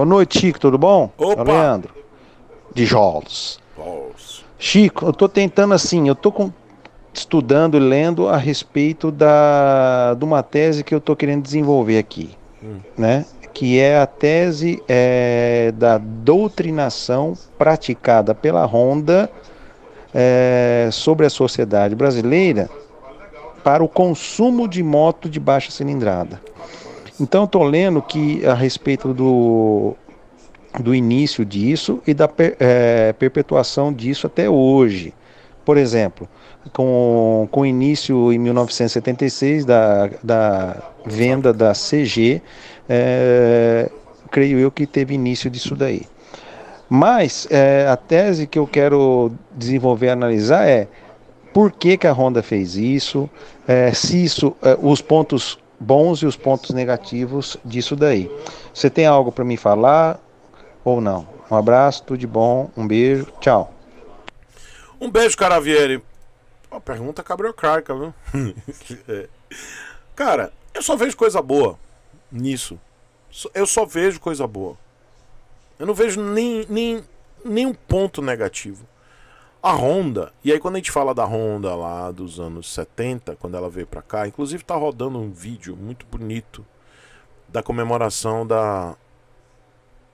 Boa noite, Chico, tudo bom? Opa! É Leandro, de Jolos. Chico, eu tô tentando assim, eu tô com, estudando e lendo a respeito da, de uma tese que eu tô querendo desenvolver aqui, hum. né? Que é a tese é, da doutrinação praticada pela Ronda é, sobre a sociedade brasileira para o consumo de moto de baixa cilindrada. Então, estou lendo que a respeito do, do início disso e da per, é, perpetuação disso até hoje. Por exemplo, com, com o início em 1976 da, da venda da CG, é, creio eu que teve início disso daí. Mas é, a tese que eu quero desenvolver e analisar é por que, que a Honda fez isso, é, se isso, é, os pontos bons e os pontos negativos disso daí. Você tem algo para me falar ou não? Um abraço, tudo de bom, um beijo, tchau. Um beijo, Caravieri. Uma pergunta Gabriel viu? é. Cara, eu só vejo coisa boa nisso. Eu só vejo coisa boa. Eu não vejo nem, nem, nenhum ponto negativo. A Honda, e aí quando a gente fala da Honda lá dos anos 70, quando ela veio para cá, inclusive tá rodando um vídeo muito bonito da comemoração da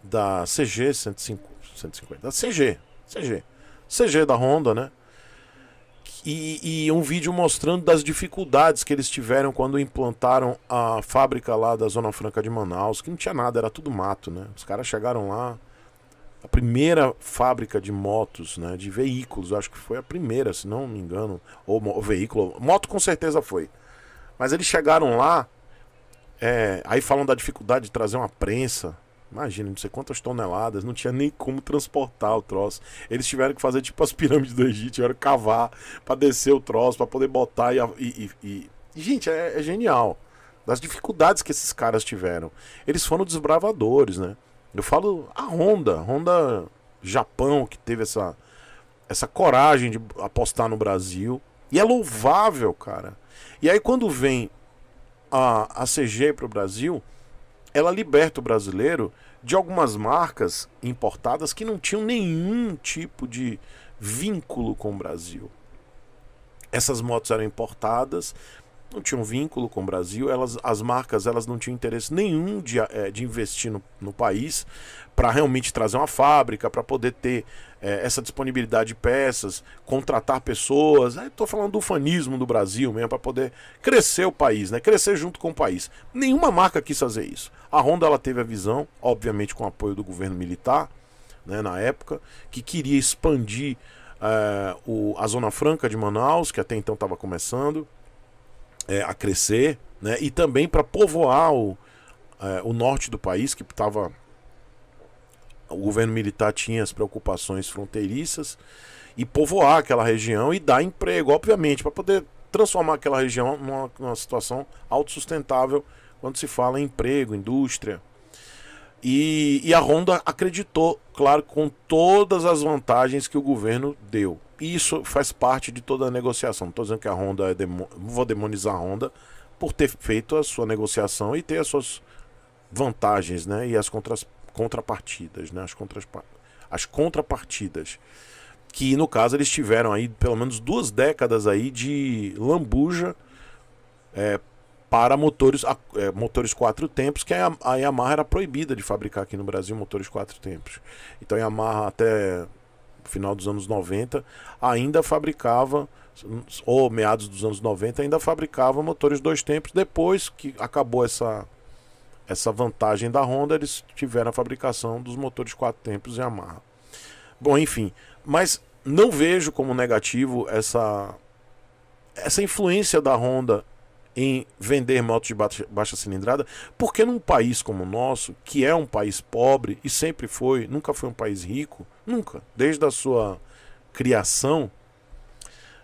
da CG 150, 150 da CG, CG, CG da Honda, né? E, e, um vídeo mostrando das dificuldades que eles tiveram quando implantaram a fábrica lá da Zona Franca de Manaus, que não tinha nada, era tudo mato, né? Os caras chegaram lá, a primeira fábrica de motos, né, de veículos, acho que foi a primeira, se não me engano, ou, ou veículo, moto com certeza foi. Mas eles chegaram lá, é, aí falam da dificuldade de trazer uma prensa, imagina, não sei quantas toneladas, não tinha nem como transportar o troço. Eles tiveram que fazer tipo as pirâmides do Egito, tiveram que cavar para descer o troço, para poder botar e, e, e... Gente, é, é genial. Das dificuldades que esses caras tiveram. Eles foram desbravadores, né? Eu falo a Honda, Honda Japão, que teve essa, essa coragem de apostar no Brasil. E é louvável, cara. E aí quando vem a, a CG para o Brasil, ela liberta o brasileiro de algumas marcas importadas que não tinham nenhum tipo de vínculo com o Brasil. Essas motos eram importadas, não tinham vínculo com o Brasil, elas, as marcas elas não tinham interesse nenhum de, é, de investir no, no país para realmente trazer uma fábrica, para poder ter é, essa disponibilidade de peças, contratar pessoas. Estou falando do fanismo do Brasil mesmo, para poder crescer o país, né? crescer junto com o país. Nenhuma marca quis fazer isso. A Honda ela teve a visão, obviamente com o apoio do governo militar, né, na época, que queria expandir é, o, a Zona Franca de Manaus, que até então estava começando é, a crescer, né? E também para povoar o, é, o norte do país que estava o governo militar tinha as preocupações fronteiriças e povoar aquela região e dar emprego, obviamente, para poder transformar aquela região numa, numa situação autossustentável quando se fala em emprego, indústria. E, e, a Honda acreditou, claro, com todas as vantagens que o governo deu. E isso faz parte de toda a negociação. Não estou dizendo que a Honda é demo... vou demonizar a Honda por ter feito a sua negociação e ter as suas vantagens, né? E as contras... contrapartidas, né? As, contras... as contrapartidas. Que no caso eles tiveram aí pelo menos duas décadas aí de lambuja é, para motores, é, motores quatro tempos, que a, a Yamaha era proibida de fabricar aqui no Brasil motores quatro tempos. Então a Yamaha até final dos anos 90, ainda fabricava, ou meados dos anos 90, ainda fabricava motores dois tempos. Depois que acabou essa, essa vantagem da Honda, eles tiveram a fabricação dos motores quatro tempos Yamaha. Bom, enfim, mas não vejo como negativo essa, essa influência da Honda em vender motos de baixa, baixa cilindrada, porque num país como o nosso, que é um país pobre e sempre foi, nunca foi um país rico, Nunca. Desde a sua criação,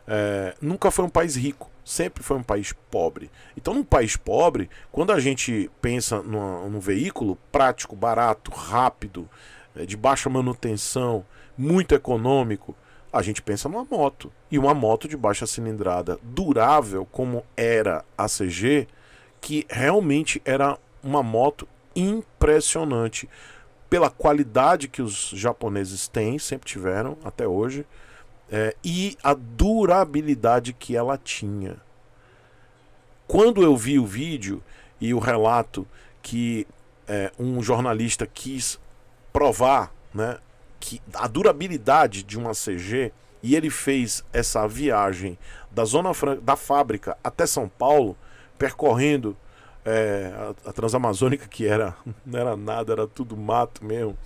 é, nunca foi um país rico. Sempre foi um país pobre. Então, num país pobre, quando a gente pensa num, num veículo prático, barato, rápido, é, de baixa manutenção, muito econômico, a gente pensa numa moto. E uma moto de baixa cilindrada, durável, como era a CG, que realmente era uma moto impressionante pela qualidade que os japoneses têm, sempre tiveram até hoje, é, e a durabilidade que ela tinha. Quando eu vi o vídeo e o relato que é, um jornalista quis provar né, que a durabilidade de uma CG e ele fez essa viagem da zona Fran da fábrica até São Paulo, percorrendo é, a, a, Transamazônica, que era, não era nada, era tudo mato mesmo,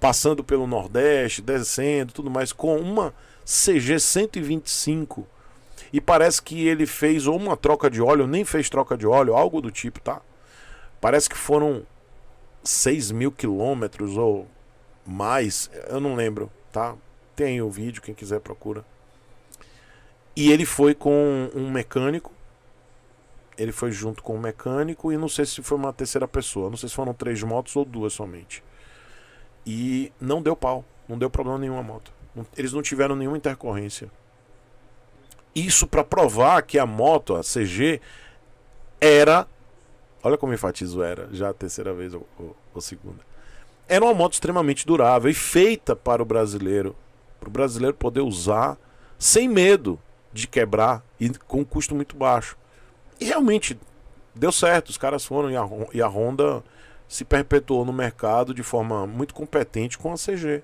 passando pelo Nordeste, descendo, tudo mais, com uma CG 125. E parece que ele fez ou uma troca de óleo, nem fez troca de óleo, algo do tipo, tá? Parece que foram 6 mil quilômetros ou mais, eu não lembro, tá? Tem o vídeo, quem quiser procura. E ele foi com um mecânico ele foi junto com o mecânico e não sei se foi uma terceira pessoa, não sei se foram três motos ou duas somente. E não deu pau, não deu problema nenhuma moto. Eles não tiveram nenhuma intercorrência. Isso para provar que a moto, a CG, era. Olha como enfatizo era, já a terceira vez ou, ou, ou segunda. Era uma moto extremamente durável e feita para o brasileiro. Para o brasileiro poder usar sem medo de quebrar e com um custo muito baixo. E realmente deu certo, os caras foram e a, Honda se perpetuou no mercado de forma muito competente com a CG.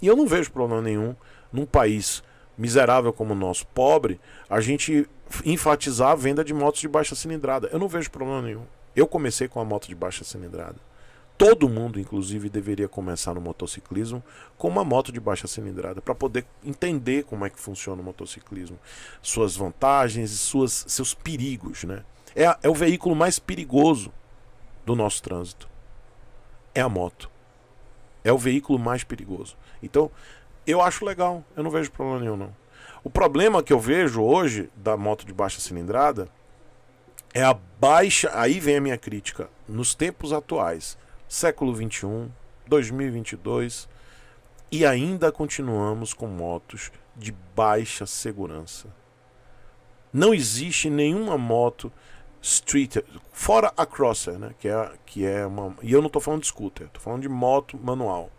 E eu não vejo problema nenhum num país miserável como o nosso, pobre, a gente enfatizar a venda de motos de baixa cilindrada. Eu não vejo problema nenhum. Eu comecei com a moto de baixa cilindrada todo mundo, inclusive, deveria começar no motociclismo com uma moto de baixa cilindrada, para poder entender como é que funciona o motociclismo, suas vantagens e suas, seus perigos. Né? É, é o veículo mais perigoso do nosso trânsito. É a moto. É o veículo mais perigoso. Então, eu acho legal, eu não vejo problema nenhum, não. O problema que eu vejo hoje da moto de baixa cilindrada é a baixa. Aí vem a minha crítica. Nos tempos atuais, século 21, 2022 e ainda continuamos com motos de baixa segurança. Não existe nenhuma moto street, fora a crosser, né, que é que é uma, e eu não estou falando de scooter, estou falando de moto manual.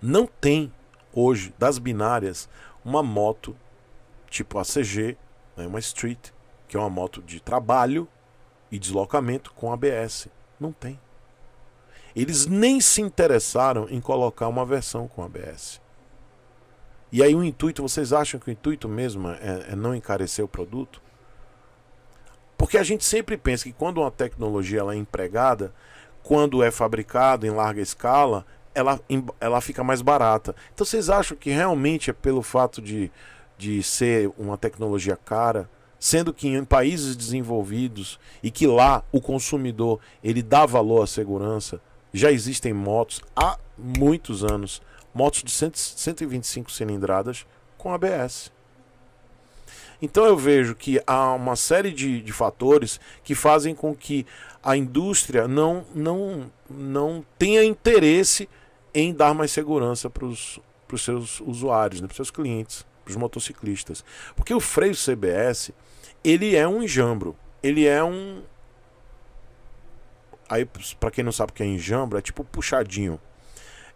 Não tem hoje das binárias uma moto tipo ACG, né, uma street, que é uma moto de trabalho e deslocamento com ABS. Não tem. Eles nem se interessaram em colocar uma versão com ABS. E aí o intuito, vocês acham que o intuito mesmo é, é não encarecer o produto? Porque a gente sempre pensa que quando uma tecnologia ela é empregada, quando é fabricada em larga escala, ela, ela fica mais barata. Então vocês acham que realmente é pelo fato de, de ser uma tecnologia cara, sendo que em países desenvolvidos e que lá o consumidor ele dá valor à segurança, já existem motos há muitos anos, motos de 100, 125 cilindradas com ABS. Então eu vejo que há uma série de, de fatores que fazem com que a indústria não, não, não tenha interesse em dar mais segurança para os seus usuários, né, para os seus clientes, para os motociclistas. Porque o freio CBS ele é um enjambro, ele é um, Aí, para quem não sabe o que é enjambre, é tipo puxadinho.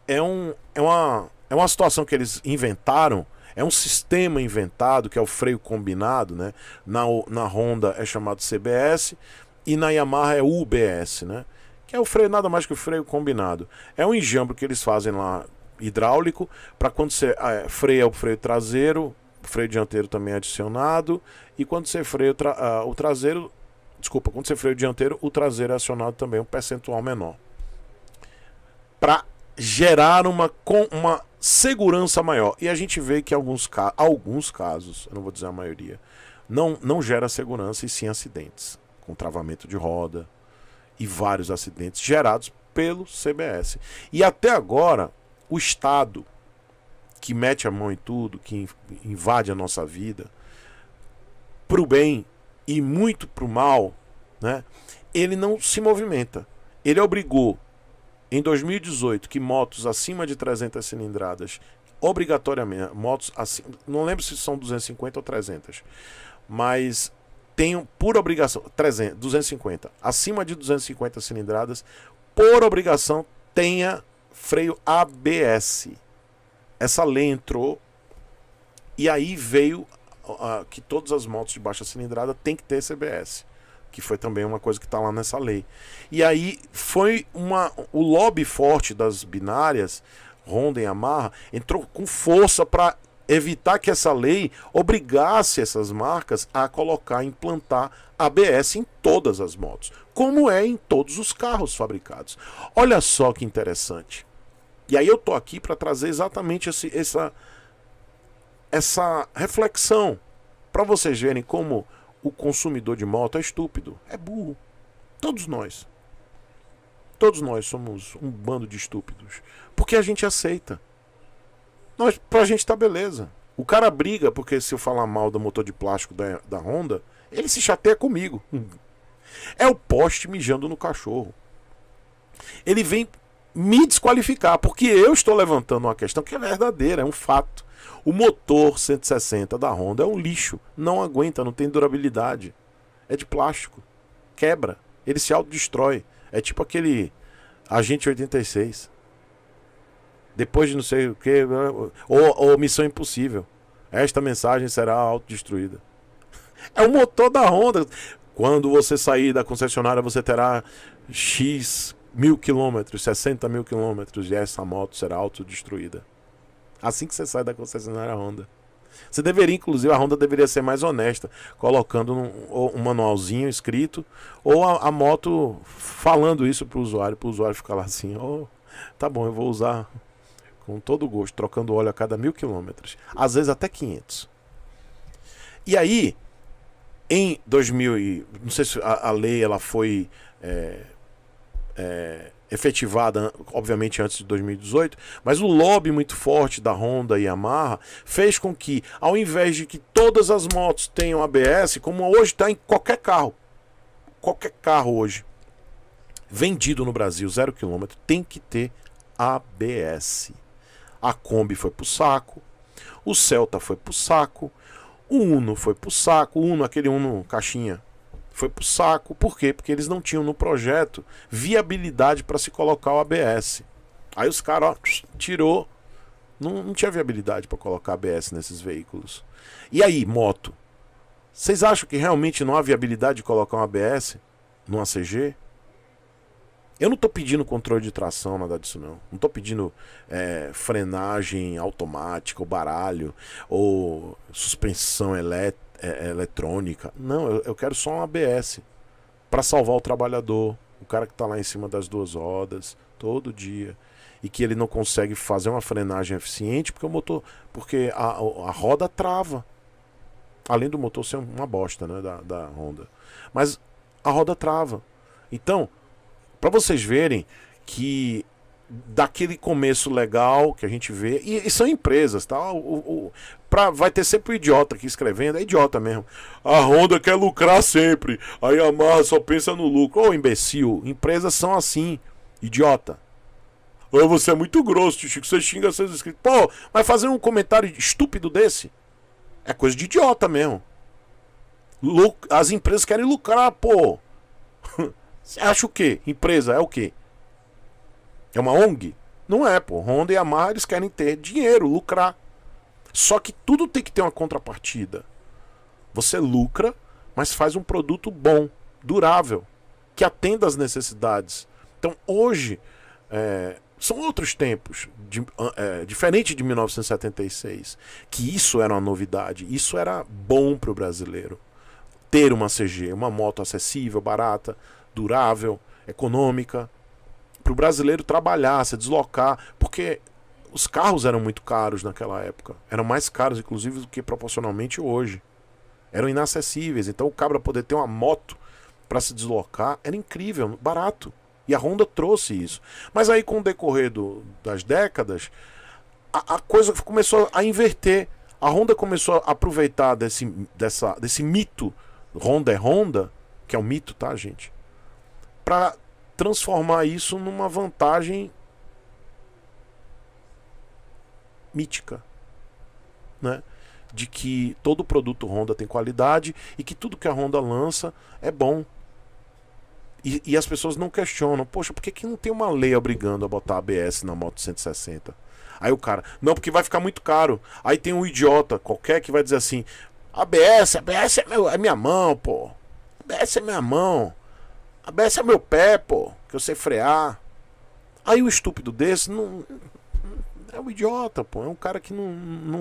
É, um, é, uma, é uma situação que eles inventaram, é um sistema inventado, que é o freio combinado, né? Na, na Honda é chamado CBS e na Yamaha é UBS, né? Que é o freio, nada mais que o freio combinado. É um enjambre que eles fazem lá hidráulico, para quando você ah, é, freia o freio traseiro, o freio dianteiro também é adicionado, e quando você freia o, tra, uh, o traseiro, desculpa, quando você freia o dianteiro, o traseiro é acionado também um percentual menor. Para gerar uma, com uma segurança maior. E a gente vê que alguns, alguns casos, eu não vou dizer a maioria, não, não gera segurança e sim acidentes, com travamento de roda e vários acidentes gerados pelo CBS. E até agora, o Estado, que mete a mão em tudo, que invade a nossa vida, para o bem e muito para o mal, né, ele não se movimenta. Ele obrigou em 2018 que motos acima de 300 cilindradas, obrigatoriamente, motos assim, não lembro se são 250 ou 300, mas tenham por obrigação 300, 250, acima de 250 cilindradas, por obrigação tenha freio ABS. Essa lei entrou e aí veio uh, que todas as motos de baixa cilindrada têm que ter CBS. Que foi também uma coisa que está lá nessa lei. E aí foi uma, o lobby forte das binárias, Honda e Yamaha, entrou com força para evitar que essa lei obrigasse essas marcas a colocar, implantar ABS em todas as motos, como é em todos os carros fabricados. Olha só que interessante. E aí eu tô aqui para trazer exatamente esse, essa, essa reflexão para vocês verem como o consumidor de moto é estúpido, é burro. Todos nós. Todos nós somos um bando de estúpidos. Porque a gente aceita. Nós, pra gente tá beleza. O cara briga porque se eu falar mal do motor de plástico da, da Honda, ele se chateia comigo. É o poste mijando no cachorro. Ele vem me desqualificar porque eu estou levantando uma questão que é verdadeira, é um fato. O motor 160 da Honda é um lixo, não aguenta, não tem durabilidade. É de plástico, quebra, ele se autodestrói. É tipo aquele Agente 86. Depois de não sei o que, ou, ou Missão Impossível. Esta mensagem será autodestruída. É o motor da Honda. Quando você sair da concessionária, você terá X mil quilômetros, 60 mil quilômetros, e essa moto será autodestruída. Assim que você sai da concessionária Honda. Você deveria, inclusive, a Honda deveria ser mais honesta, colocando um, um manualzinho escrito, ou a, a moto falando isso para o usuário, para o usuário ficar lá assim, oh, tá bom, eu vou usar com todo gosto, trocando óleo a cada mil quilômetros, às vezes até 500. E aí, em 2000, não sei se a, a lei ela foi é, é, efetivada, obviamente, antes de 2018, mas o lobby muito forte da Honda e Yamaha fez com que, ao invés de que todas as motos tenham ABS, como hoje está em qualquer carro, qualquer carro hoje vendido no Brasil, zero quilômetro, tem que ter ABS. A Kombi foi pro saco, o Celta foi pro saco, o Uno foi pro saco, o Uno, aquele Uno caixinha foi pro saco. Por quê? Porque eles não tinham no projeto viabilidade para se colocar o ABS. Aí os caras, tirou. Não, não tinha viabilidade para colocar ABS nesses veículos. E aí, moto? Vocês acham que realmente não há viabilidade de colocar um ABS numa CG? Eu não estou pedindo controle de tração, nada disso não. Não estou pedindo é, frenagem automática, ou baralho, ou suspensão elétrica é, é eletrônica. Não, eu, eu, quero só um ABS para salvar o trabalhador, o cara que está lá em cima das duas rodas todo dia e que ele não consegue fazer uma frenagem eficiente porque o motor, porque a, a roda trava. Além do motor ser uma bosta, né, da, da Honda. Mas a roda trava. Então, para vocês verem que daquele começo legal que a gente vê. E, e são empresas, tá? O, o, pra, vai ter sempre o um idiota aqui escrevendo, é idiota mesmo. A Honda quer lucrar sempre, a Yamaha só pensa no lucro. Ô oh, imbecil, empresas são assim, idiota. oh, você é muito grosso, Chico, você xinga seus inscritos. Pô, mas fazer um comentário estúpido desse é coisa de idiota mesmo. As empresas querem lucrar, pô. Você acha o quê? Empresa é o quê? É uma ONG? Não é, pô. Honda e Yamaha eles querem ter dinheiro, lucrar. Só que tudo tem que ter uma contrapartida. Você lucra, mas faz um produto bom, durável, que atenda às necessidades. Então hoje é, são outros tempos, de, é, diferente de 1976, que isso era uma novidade, isso era bom para o brasileiro. Ter uma CG, uma moto acessível, barata, durável, econômica, para o brasileiro trabalhar, se deslocar, porque os carros eram muito caros naquela época. Eram mais caros, inclusive, do que proporcionalmente hoje. Eram inacessíveis. Então o cabra poder ter uma moto para se deslocar era incrível, barato. E a Honda trouxe isso. Mas aí, com o decorrer do, das décadas, a, a coisa começou a inverter. A Honda começou a aproveitar desse, dessa, desse mito Honda é Honda, que é um mito, tá, gente? Para transformar isso numa vantagem mítica, né? De que todo produto Honda tem qualidade e que tudo que a Honda lança é bom. E, e as pessoas não questionam, poxa, por que, que não tem uma lei obrigando a botar ABS na moto 160? Aí o cara, não, porque vai ficar muito caro. Aí tem um idiota qualquer que vai dizer assim: ABS, ABS é, meu, é minha mão, pô. ABS é minha mão. ABS é meu pé, pô, que eu sei frear. Aí o estúpido desse não. É um idiota, pô. É um cara que não, não,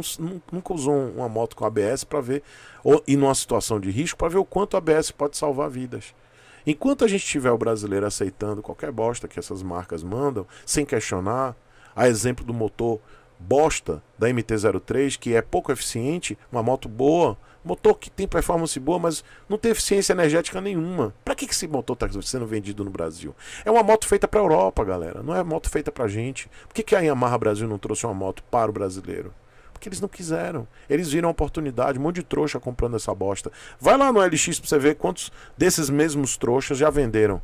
nunca usou uma moto com ABS para ver. Ou, e numa situação de risco, para ver o quanto ABS pode salvar vidas. Enquanto a gente tiver o brasileiro aceitando qualquer bosta que essas marcas mandam, sem questionar, a exemplo do motor bosta da MT-03, que é pouco eficiente, uma moto boa, Motor que tem performance boa, mas não tem eficiência energética nenhuma. Para que, que esse motor está sendo vendido no Brasil? É uma moto feita para Europa, galera. Não é moto feita para gente. Por que, que a Yamaha Brasil não trouxe uma moto para o brasileiro? Porque eles não quiseram. Eles viram a oportunidade, um monte de trouxa comprando essa bosta. Vai lá no LX para você ver quantos desses mesmos trouxas já venderam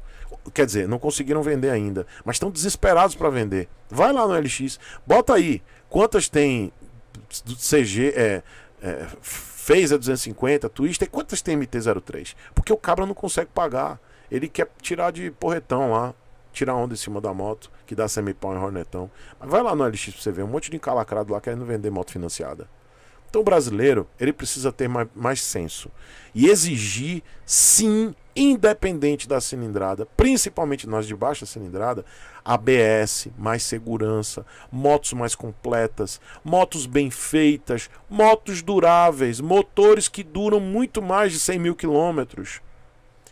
quer dizer, não conseguiram vender ainda, mas estão desesperados para vender. Vai lá no LX, bota aí quantas tem CG, é, é fez a 250, Twister, quantas tem MT-03? Porque o cabra não consegue pagar. Ele quer tirar de porretão lá, tirar onda em cima da moto, que dá semi-pau em Hornetão. Mas vai lá no LX pra você ver, um monte de encalacrado lá querendo vender moto financiada. Então o brasileiro, ele precisa ter mais, mais senso e exigir, sim, independente da cilindrada, principalmente nós de baixa cilindrada, ABS, mais segurança, motos mais completas, motos bem feitas, motos duráveis, motores que duram muito mais de 100 mil quilômetros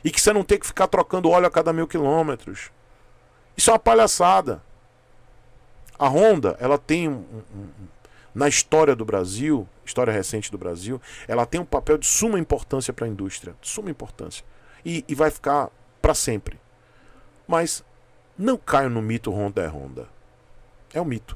e que você não tem que ficar trocando óleo a cada mil quilômetros. Isso é uma palhaçada. A Honda, ela tem um, um, na história do Brasil, história recente do Brasil, ela tem um papel de suma importância para a indústria, de suma importância e, e vai ficar para sempre. Mas não caio no mito Honda é Honda. É um mito.